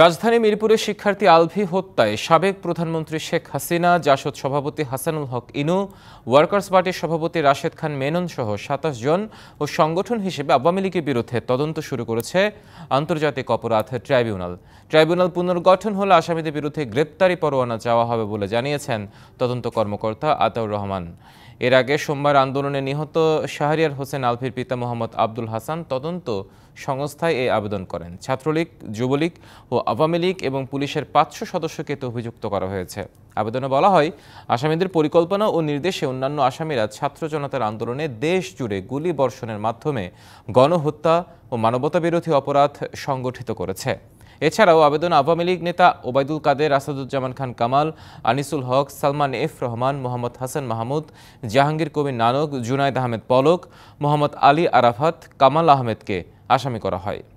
রাজধানী মিরপুরে শিক্ষার্থী আলভি হত্যায় সাবেক প্রধানমন্ত্রী শেখ হাসিনা জাসদ সভাপতি হাসানুল হক ইনু ওয়ার্কার্স পার্টির সভাপতি রাশেদ খান মেনন সহ সাতাশ জন ও সংগঠন হিসেবে আওয়ামী লীগের বিরুদ্ধে তদন্ত শুরু করেছে আন্তর্জাতিক অপরাধ ট্রাইব্যুনাল ট্রাইব্যুনাল পুনর্গঠন হলে আসামিদের বিরুদ্ধে গ্রেপ্তারি পরোয়ানা চাওয়া হবে বলে জানিয়েছেন তদন্ত কর্মকর্তা আতাউর রহমান এর আগে সোমবার আন্দোলনে নিহত শাহরিয়ার হোসেন আলভির পিতা মোহাম্মদ আব্দুল হাসান তদন্ত সংস্থায় এই আবেদন করেন ছাত্রলীগ যুবলীগ ও আওয়ামী লীগ এবং পুলিশের পাঁচশো সদস্যকে তো অভিযুক্ত করা হয়েছে আবেদনে বলা হয় আসামিদের পরিকল্পনা ও নির্দেশে অন্যান্য আসামিরা ছাত্র জনতার আন্দোলনে দেশ জুড়ে গুলি বর্ষণের মাধ্যমে গণহত্যা ও মানবতাবিরোধী অপরাধ সংগঠিত করেছে এছাড়াও আবেদন আওয়ামী লীগ নেতা ওবায়দুল কাদের আসাদুজ্জামান খান কামাল আনিসুল হক সালমান এফ রহমান মোহাম্মদ হাসান মাহমুদ জাহাঙ্গীর কবির নানক জুনায়দ আহমেদ পলক মোহাম্মদ আলী আরাফাত কামাল আহমেদকে আসামি করা হয়